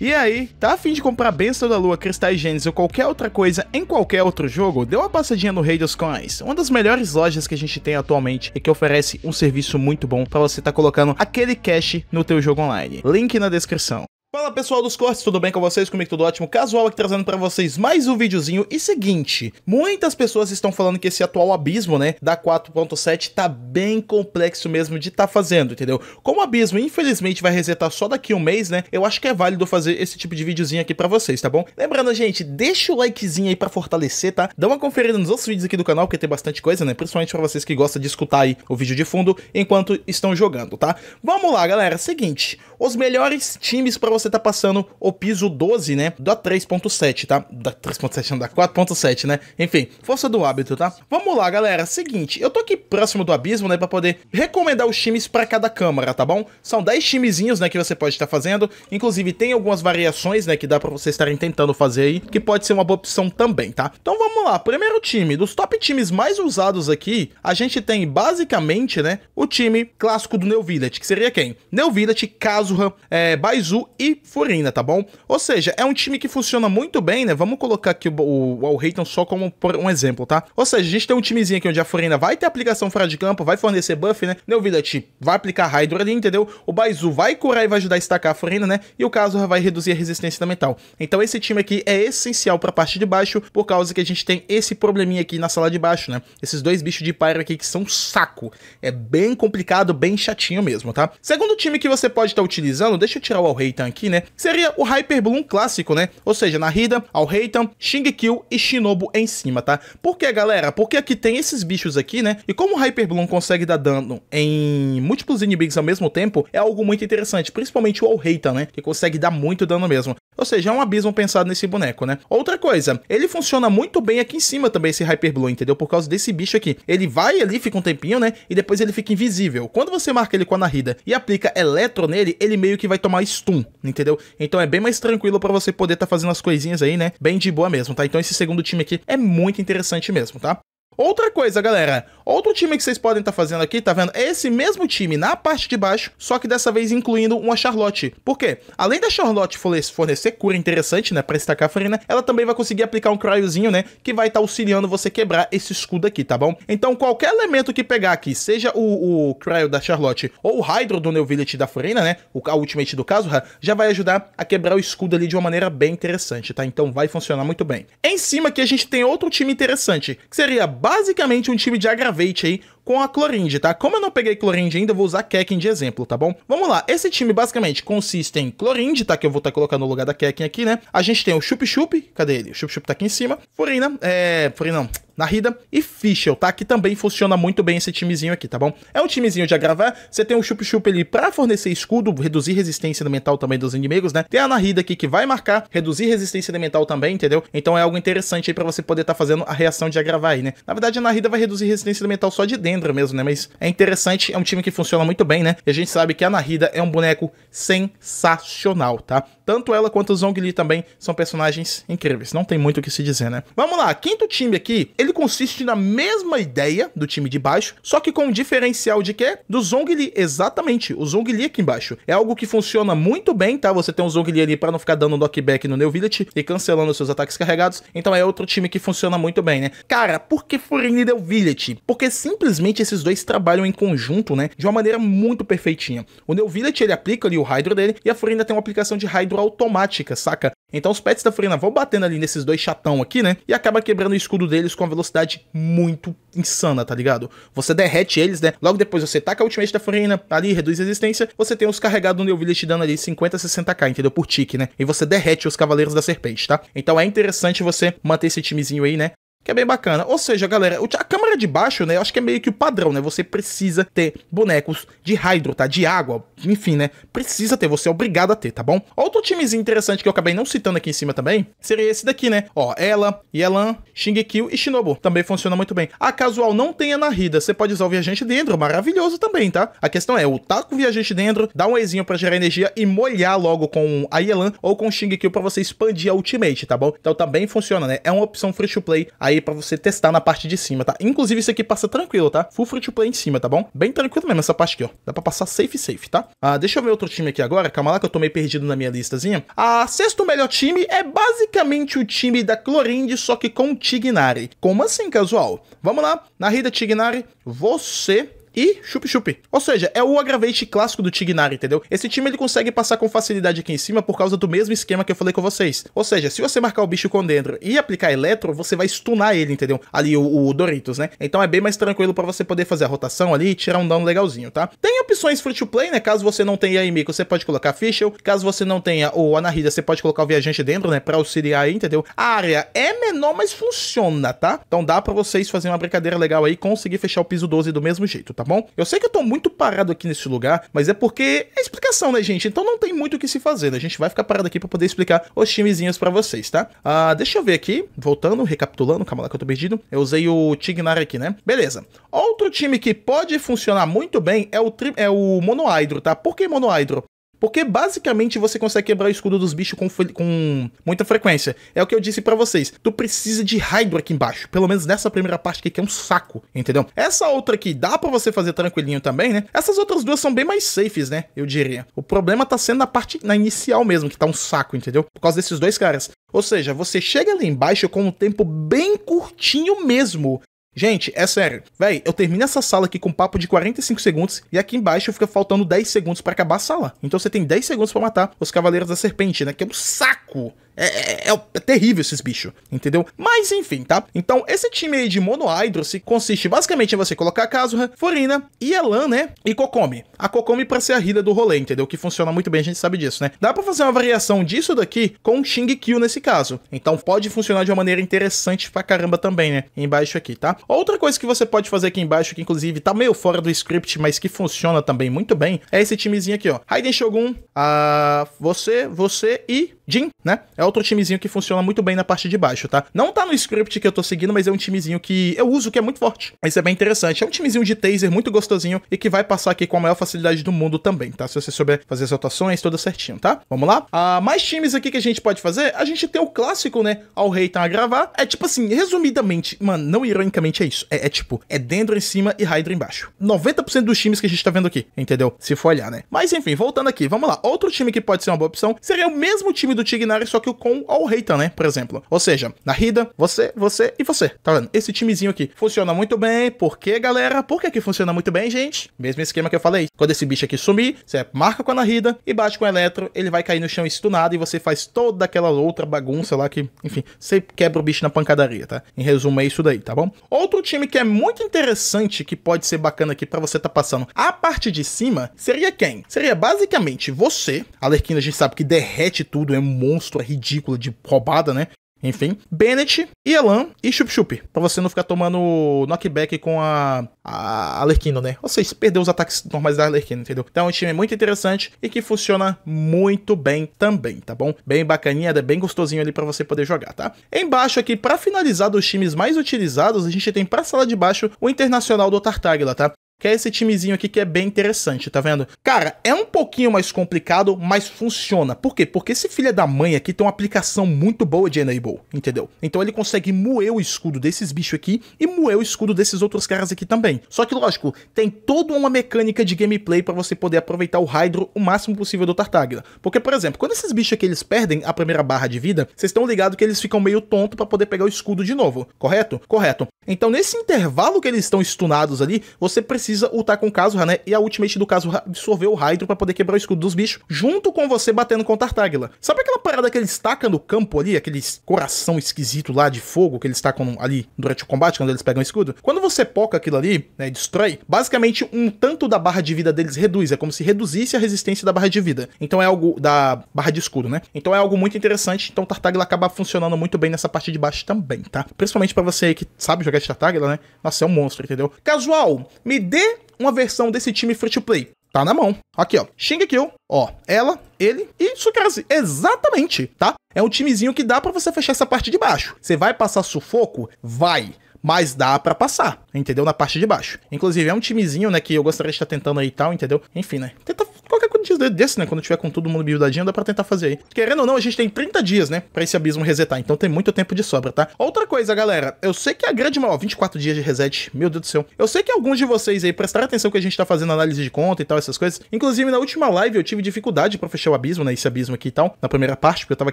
E aí, tá afim de comprar Benção da Lua, Cristais Gênesis ou qualquer outra coisa em qualquer outro jogo? Dê uma passadinha no Rei dos Coins, uma das melhores lojas que a gente tem atualmente e que oferece um serviço muito bom para você estar tá colocando aquele cash no teu jogo online. Link na descrição. Fala pessoal dos cortes, tudo bem com vocês? Comigo tudo ótimo, casual aqui trazendo para vocês mais um videozinho e seguinte, muitas pessoas estão falando que esse atual abismo, né, da 4.7 tá bem complexo mesmo de tá fazendo, entendeu? Como o abismo infelizmente vai resetar só daqui um mês, né, eu acho que é válido fazer esse tipo de videozinho aqui para vocês, tá bom? Lembrando, gente, deixa o likezinho aí para fortalecer, tá? Dá uma conferida nos outros vídeos aqui do canal, porque tem bastante coisa, né, principalmente para vocês que gostam de escutar aí o vídeo de fundo enquanto estão jogando, tá? Vamos lá, galera, seguinte, os melhores times para vocês você tá passando o piso 12, né? Da 3.7, tá? Da 3.7, não, da 4.7, né? Enfim, força do hábito, tá? Vamos lá, galera. Seguinte, eu tô aqui próximo do abismo, né? Pra poder recomendar os times para cada câmara, tá bom? São 10 timezinhos, né? Que você pode estar tá fazendo. Inclusive, tem algumas variações, né? Que dá pra vocês estarem tentando fazer aí, que pode ser uma boa opção também, tá? Então vamos lá. Primeiro time, dos top times mais usados aqui, a gente tem basicamente, né? O time clássico do New Village, que seria quem? New Village, Kazuha, é, eh, Baizu e Furina, tá bom? Ou seja, é um time que funciona muito bem, né? Vamos colocar aqui o, o, o Hayton só como um exemplo, tá? Ou seja, a gente tem um timezinho aqui onde a Furina vai ter aplicação fora de campo, vai fornecer buff, né? Neovidat vai aplicar Hydro ali, entendeu? O Baizu vai curar e vai ajudar a estacar a Furina, né? E o caso vai reduzir a resistência da metal. Então esse time aqui é essencial pra parte de baixo, por causa que a gente tem esse probleminha aqui na sala de baixo, né? Esses dois bichos de Pyro aqui que são saco. É bem complicado, bem chatinho mesmo, tá? Segundo time que você pode estar tá utilizando, deixa eu tirar o Alreitan aqui, né? Seria o Hyper Bloom clássico, né? Ou seja, Narida, Alreitan, Kill e Shinobu em cima, tá? Por que, galera? Porque aqui tem esses bichos aqui, né? E como o Hyper Bloom consegue dar dano em múltiplos inimigos ao mesmo tempo, é algo muito interessante, principalmente o Alreitan, né? Que consegue dar muito dano mesmo. Ou seja, é um abismo pensado nesse boneco, né? Outra coisa, ele funciona muito bem aqui em cima também, esse Hyper Blue, entendeu? Por causa desse bicho aqui. Ele vai ali, fica um tempinho, né? E depois ele fica invisível. Quando você marca ele com a Narida e aplica Eletro nele, ele meio que vai tomar stun, entendeu? Então é bem mais tranquilo pra você poder tá fazendo as coisinhas aí, né? Bem de boa mesmo, tá? Então esse segundo time aqui é muito interessante mesmo, tá? Outra coisa, galera, outro time que vocês podem estar tá fazendo aqui, tá vendo? É esse mesmo time na parte de baixo, só que dessa vez incluindo uma Charlotte. Por quê? Além da Charlotte fornecer cura interessante, né, pra estacar a farina, ela também vai conseguir aplicar um cryozinho, né, que vai estar tá auxiliando você quebrar esse escudo aqui, tá bom? Então, qualquer elemento que pegar aqui, seja o, o cryo da Charlotte ou o Hydro do Neuvillage da Furina, né, o a Ultimate do caso, já vai ajudar a quebrar o escudo ali de uma maneira bem interessante, tá? Então vai funcionar muito bem. Em cima aqui a gente tem outro time interessante, que seria basicamente um time de agravate aí com a Clorinde, tá? Como eu não peguei Clorinde ainda, eu vou usar Kekin de exemplo, tá bom? Vamos lá, esse time basicamente consiste em Clorinde, tá? Que eu vou estar tá colocando no lugar da Kekin aqui, né? A gente tem o Chup Chup, cadê ele? O Chup Chup tá aqui em cima. Furina, é... Furina não. Narida e Fischl, tá? Que também funciona muito bem esse timezinho aqui, tá bom? É um timezinho de agravar, você tem o um chup-chup ali pra fornecer escudo, reduzir resistência elemental também dos inimigos, né? Tem a Narida aqui que vai marcar, reduzir resistência elemental também, entendeu? Então é algo interessante aí pra você poder estar tá fazendo a reação de agravar aí, né? Na verdade a Narida vai reduzir resistência elemental só de dentro, Kendra mesmo, né? Mas é interessante, é um time que funciona muito bem, né? E a gente sabe que a Nahida é um boneco sensacional, tá? Tanto ela quanto o Zhongli também são personagens incríveis. Não tem muito o que se dizer, né? Vamos lá, quinto time aqui, ele consiste na mesma ideia do time de baixo, só que com um diferencial de quê? Do Zhongli, exatamente, o Zhongli aqui embaixo. É algo que funciona muito bem, tá? Você tem um Zhongli ali para não ficar dando knockback no Neo Village e cancelando seus ataques carregados, então é outro time que funciona muito bem, né? Cara, por que Furini Neo Village? Porque simplesmente simplesmente esses dois trabalham em conjunto, né? De uma maneira muito perfeitinha. O Neo ele aplica ali o Hydro dele e a Furina tem uma aplicação de Hydro automática, saca? Então os pets da Furina vão batendo ali nesses dois chatão aqui, né? E acaba quebrando o escudo deles com uma velocidade muito insana, tá ligado? Você derrete eles, né? Logo depois você taca a ultimate da Furina, ali reduz resistência, você tem os carregados do Neo dando ali 50, 60k, entendeu? Por tique, né? E você derrete os Cavaleiros da Serpente, tá? Então é interessante você manter esse timezinho aí, né? que é bem bacana. Ou seja, galera, a câmera de baixo, né, eu acho que é meio que o padrão, né? Você precisa ter bonecos de hydro, tá? De água, enfim, né? Precisa ter, você é obrigado a ter, tá bom? Outro timezinho interessante que eu acabei não citando aqui em cima também, seria esse daqui, né? Ó, ela, Yelan, Shingekyo e Shinobu. Também funciona muito bem. A casual não tem narida, você pode usar o Viajante dentro, maravilhoso também, tá? A questão é, o taco Viajante dentro dá um Ezinho pra gerar energia e molhar logo com a Yelan ou com o Shingekyo pra você expandir a ultimate, tá bom? Então também funciona, né? É uma opção free to play aí aí pra você testar na parte de cima, tá? Inclusive isso aqui passa tranquilo, tá? Full free to play em cima, tá bom? Bem tranquilo mesmo essa parte aqui, ó. Dá pra passar safe, safe, tá? Ah, deixa eu ver outro time aqui agora. Calma lá que eu tô meio perdido na minha listazinha. Ah, sexto melhor time é basicamente o time da Clorinde, só que com Tignari. Como assim, casual? Vamos lá. Na Rida Tignari, você e chup-chup. Ou seja, é o agravante clássico do Tignari, entendeu? Esse time ele consegue passar com facilidade aqui em cima por causa do mesmo esquema que eu falei com vocês. Ou seja, se você marcar o bicho com dentro e aplicar eletro, você vai stunar ele, entendeu? Ali o, o Doritos, né? Então é bem mais tranquilo para você poder fazer a rotação ali e tirar um dano legalzinho, tá? Tem opções free to play, né? Caso você não tenha Emiko, você pode colocar Fischl. Caso você não tenha o Anahida, você pode colocar o Viajante dentro, né? Pra auxiliar aí, entendeu? A área é menor, mas funciona, tá? Então dá para vocês fazerem uma brincadeira legal aí e conseguir fechar o piso 12 do mesmo jeito, tá? tá bom? Eu sei que eu tô muito parado aqui nesse lugar, mas é porque é explicação, né, gente? Então não tem muito o que se fazer, né? A gente vai ficar parado aqui pra poder explicar os timezinhos pra vocês, tá? Ah, deixa eu ver aqui, voltando, recapitulando, calma lá que eu tô perdido. Eu usei o Tignar aqui, né? Beleza. Outro time que pode funcionar muito bem é o, é o Monohydro, tá? Por que Monohydro? Porque basicamente você consegue quebrar o escudo dos bichos com, com muita frequência. É o que eu disse para vocês. Tu precisa de Hydro aqui embaixo. Pelo menos nessa primeira parte aqui, que é um saco, entendeu? Essa outra aqui dá para você fazer tranquilinho também, né? Essas outras duas são bem mais safes, né? Eu diria. O problema tá sendo na parte na inicial mesmo, que tá um saco, entendeu? Por causa desses dois caras. Ou seja, você chega ali embaixo com um tempo bem curtinho mesmo Gente, é sério. Véi, eu termino essa sala aqui com um papo de 45 segundos e aqui embaixo fica faltando 10 segundos para acabar a sala. Então você tem 10 segundos para matar os Cavaleiros da Serpente, né? Que é um saco. É é, é, é, é, terrível esses bichos, entendeu? Mas enfim, tá? Então, esse time aí de Mono se consiste basicamente em você colocar a Kazuha, Furina, Yelan, né? E Kokomi. A Kokomi pra ser a rida do rolê, entendeu? Que funciona muito bem, a gente sabe disso, né? Dá pra fazer uma variação disso daqui com Kyu nesse caso. Então pode funcionar de uma maneira interessante pra caramba também, né? Embaixo aqui, tá? Outra coisa que você pode fazer aqui embaixo, que inclusive tá meio fora do script, mas que funciona também muito bem, é esse timezinho aqui, ó. Raiden Shogun, a... Ah, você, você e Jin, né? É outro timezinho que funciona muito bem na parte de baixo, tá? Não tá no script que eu tô seguindo, mas é um timezinho que eu uso, que é muito forte. Isso é bem interessante. É um timezinho de taser muito gostosinho e que vai passar aqui com a maior facilidade do mundo também, tá? Se você souber fazer as atuações, tudo certinho, tá? Vamos lá? Ah, mais times aqui que a gente pode fazer, a gente tem o clássico, né? Ao rei tá a gravar. É tipo assim, resumidamente, mano, não ironicamente é isso. É, é tipo, é dentro em cima e Hydra embaixo. 90% dos times que a gente tá vendo aqui, entendeu? Se for olhar, né? Mas enfim, voltando aqui, vamos lá. Outro time que pode ser uma boa opção seria o mesmo time do Tignari, só que com o Reita, né? Por exemplo. Ou seja, na Rida você, você e você. Tá vendo? Esse timezinho aqui funciona muito bem. Por que, galera? Por que, que funciona muito bem, gente? Mesmo esquema que eu falei. Quando esse bicho aqui sumir, você marca com a Narida e bate com o Eletro, ele vai cair no chão estunado e você faz toda aquela outra bagunça lá que, enfim, você quebra o bicho na pancadaria, tá? Em resumo, é isso daí, tá bom? Outro time que é muito interessante, que pode ser bacana aqui para você tá passando a parte de cima, seria quem? Seria basicamente você. A Lerquina a gente sabe que derrete tudo, é monstro, é ridículo de roubada, né? Enfim, Bennett, Elan e Chup Chup. Pra você não ficar tomando knockback com a, a Alerquina, né? Ou seja, perdeu os ataques normais da Alerquina, entendeu? Então é um time muito interessante e que funciona muito bem também, tá bom? Bem bacaninha, é bem gostosinho ali para você poder jogar, tá? Embaixo aqui, para finalizar dos times mais utilizados, a gente tem pra sala de baixo o Internacional do Tartaglia, tá? que é esse timezinho aqui que é bem interessante, tá vendo? Cara, é um pouquinho mais complicado, mas funciona. Por quê? Porque esse filho da mãe aqui tem uma aplicação muito boa de Enable, entendeu? Então ele consegue moer o escudo desses bichos aqui e moer o escudo desses outros caras aqui também. Só que, lógico, tem toda uma mecânica de gameplay para você poder aproveitar o Hydro o máximo possível do Tartaglia. Porque, por exemplo, quando esses bichos aqui eles perdem a primeira barra de vida, vocês estão ligados que eles ficam meio tonto para poder pegar o escudo de novo, correto? Correto. Então, nesse intervalo que eles estão stunados ali, você precisa precisa com o Kazuha, né? E a ultimate do Kazuha absorveu o Hydro para poder quebrar o escudo dos bichos, junto com você batendo com o Tartaglia. Sabe aquela parada que eles tacam no campo ali, aquele coração esquisito lá de fogo que eles tacam ali durante o combate, quando eles pegam o escudo? Quando você poca aquilo ali, né, e destrói, basicamente um tanto da barra de vida deles reduz, é como se reduzisse a resistência da barra de vida. Então é algo da barra de escudo, né? Então é algo muito interessante, então o Tartaglia acaba funcionando muito bem nessa parte de baixo também, tá? Principalmente para você que sabe jogar de Tartaglia, né? Nossa, é um monstro, entendeu? Casual, me dê ter uma versão desse time free to play. Tá na mão. Aqui, ó. Shingekyo, ó. Ela, ele e Tsukirazi. Exatamente, tá? É um timezinho que dá para você fechar essa parte de baixo. Você vai passar sufoco? Vai mas dá para passar, entendeu? Na parte de baixo. Inclusive, é um timezinho, né, que eu gostaria de estar tentando aí e tal, entendeu? Enfim, né? Tenta qualquer coisa desse, né? Quando tiver com todo mundo buildadinho, dá pra tentar fazer aí. Querendo ou não, a gente tem 30 dias, né? Pra esse abismo resetar. Então tem muito tempo de sobra, tá? Outra coisa, galera. Eu sei que é a grande maior... 24 dias de reset. Meu Deus do céu. Eu sei que alguns de vocês aí prestaram atenção que a gente tá fazendo análise de conta e tal, essas coisas. Inclusive, na última live eu tive dificuldade pra fechar o abismo, né? Esse abismo aqui e tal. Na primeira parte, porque eu tava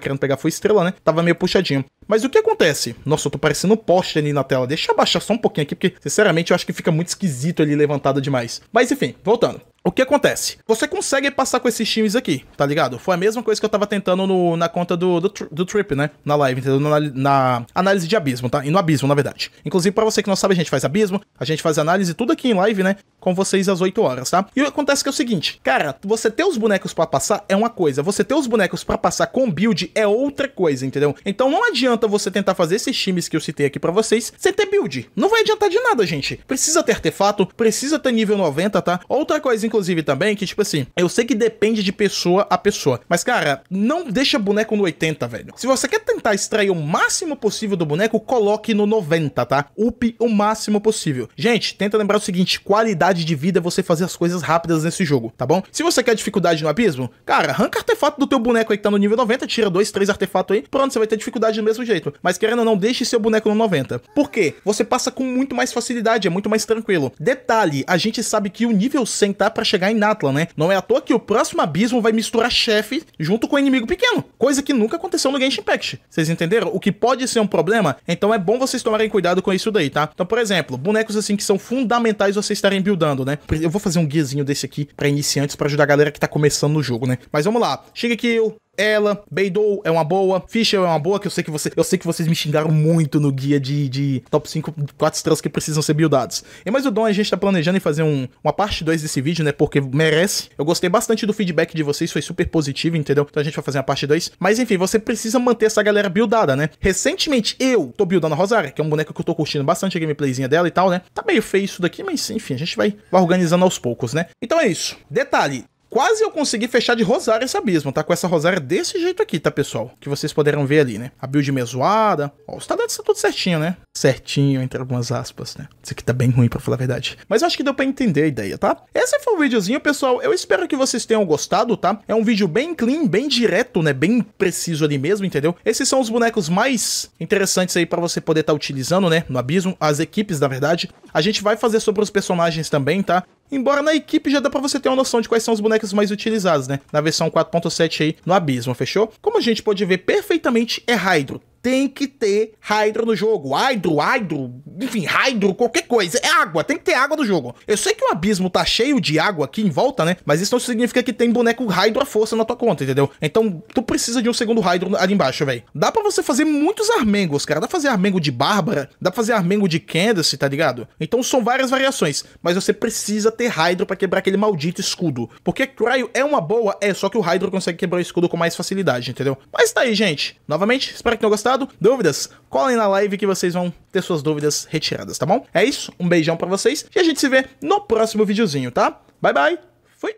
querendo pegar foi estrela, né? Tava meio puxadinho. Mas o que acontece? Nossa, eu tô parecendo um poste ali na tela. Deixa Deixa eu abaixar só um pouquinho aqui, porque, sinceramente, eu acho que fica muito esquisito ele levantado demais. Mas enfim, voltando. O que acontece? Você consegue passar com esses times aqui, tá ligado? Foi a mesma coisa que eu tava tentando no, na conta do, do, do, Trip, né? Na live, entendeu? Na, na, análise de abismo, tá? E no abismo, na verdade. Inclusive, para você que não sabe, a gente faz abismo, a gente faz análise tudo aqui em live, né? Com vocês às 8 horas, tá? E acontece que é o seguinte, cara, você ter os bonecos para passar é uma coisa, você ter os bonecos para passar com build é outra coisa, entendeu? Então não adianta você tentar fazer esses times que eu citei aqui para vocês sem ter build. Não vai adiantar de nada, gente. Precisa ter artefato, precisa ter nível 90, tá? Outra coisa, inclusive, também, que, tipo assim, eu sei que depende de pessoa a pessoa. Mas, cara, não deixa boneco no 80, velho. Se você quer tentar extrair o máximo possível do boneco, coloque no 90, tá? Up o máximo possível. Gente, tenta lembrar o seguinte: qualidade de vida é você fazer as coisas rápidas nesse jogo, tá bom? Se você quer dificuldade no abismo, cara, arranca artefato do teu boneco aí que tá no nível 90, tira dois, três artefatos aí, pronto, você vai ter dificuldade do mesmo jeito. Mas querendo ou não, deixe seu boneco no 90. Por quê? Você passa com muito mais facilidade, é muito mais tranquilo. Detalhe, a gente sabe que o nível 100 tá pra para chegar em Natlan, né? Não é à toa que o próximo abismo vai misturar chefe junto com o inimigo pequeno, coisa que nunca aconteceu no Genshin Impact. Vocês entenderam? O que pode ser um problema, então é bom vocês tomarem cuidado com isso daí, tá? Então, por exemplo, bonecos assim que são fundamentais vocês estarem buildando, né? Eu vou fazer um guiazinho desse aqui para iniciantes para ajudar a galera que tá começando no jogo, né? Mas vamos lá. Chega aqui, ela, Beidou é uma boa, Fischer é uma boa, que eu sei que você, eu sei que vocês me xingaram muito no guia de, de top 5 4 estrelas que precisam ser buildados. E mais o Dom, a gente tá planejando em fazer um, uma parte 2 desse vídeo, né? Porque merece. Eu gostei bastante do feedback de vocês, foi super positivo, entendeu? Então a gente vai fazer uma parte 2. Mas enfim, você precisa manter essa galera buildada, né? Recentemente eu tô buildando a Rosária, que é um boneco que eu tô curtindo bastante a gameplayzinha dela e tal, né? Tá meio feio isso daqui, mas enfim, a gente vai, vai organizando aos poucos, né? Então é isso. Detalhe, Quase eu consegui fechar de rosário esse abismo, tá? Com essa rosária desse jeito aqui, tá, pessoal? Que vocês poderão ver ali, né? A build zoada. Ó, os talentos estão tá tudo certinho, né? certinho, entre algumas aspas, né? Isso aqui tá bem ruim, pra falar a verdade. Mas eu acho que deu pra entender a ideia, tá? Esse foi o videozinho, pessoal. Eu espero que vocês tenham gostado, tá? É um vídeo bem clean, bem direto, né? Bem preciso ali mesmo, entendeu? Esses são os bonecos mais interessantes aí pra você poder estar tá utilizando, né? No Abismo, as equipes, na verdade. A gente vai fazer sobre os personagens também, tá? Embora na equipe já dá pra você ter uma noção de quais são os bonecos mais utilizados, né? Na versão 4.7 aí no Abismo, fechou? Como a gente pode ver perfeitamente, é Hydro tem que ter Hydro no jogo. Hydro, Hydro, enfim, Hydro, qualquer coisa. É água, tem que ter água no jogo. Eu sei que o abismo tá cheio de água aqui em volta, né? Mas isso não significa que tem boneco Hydro à força na tua conta, entendeu? Então, tu precisa de um segundo Hydro ali embaixo, velho. Dá pra você fazer muitos armengos, cara. Dá pra fazer armengo de Bárbara, dá pra fazer armengo de Candace, tá ligado? Então são várias variações, mas você precisa ter Hydro pra quebrar aquele maldito escudo. Porque Cryo é uma boa, é, só que o Hydro consegue quebrar o escudo com mais facilidade, entendeu? Mas tá aí, gente. Novamente, espero que tenham gostado finalizado. Dúvidas? Colhem na live que vocês vão ter suas dúvidas retiradas, tá bom? É isso, um beijão para vocês e a gente se vê no próximo videozinho, tá? Bye bye!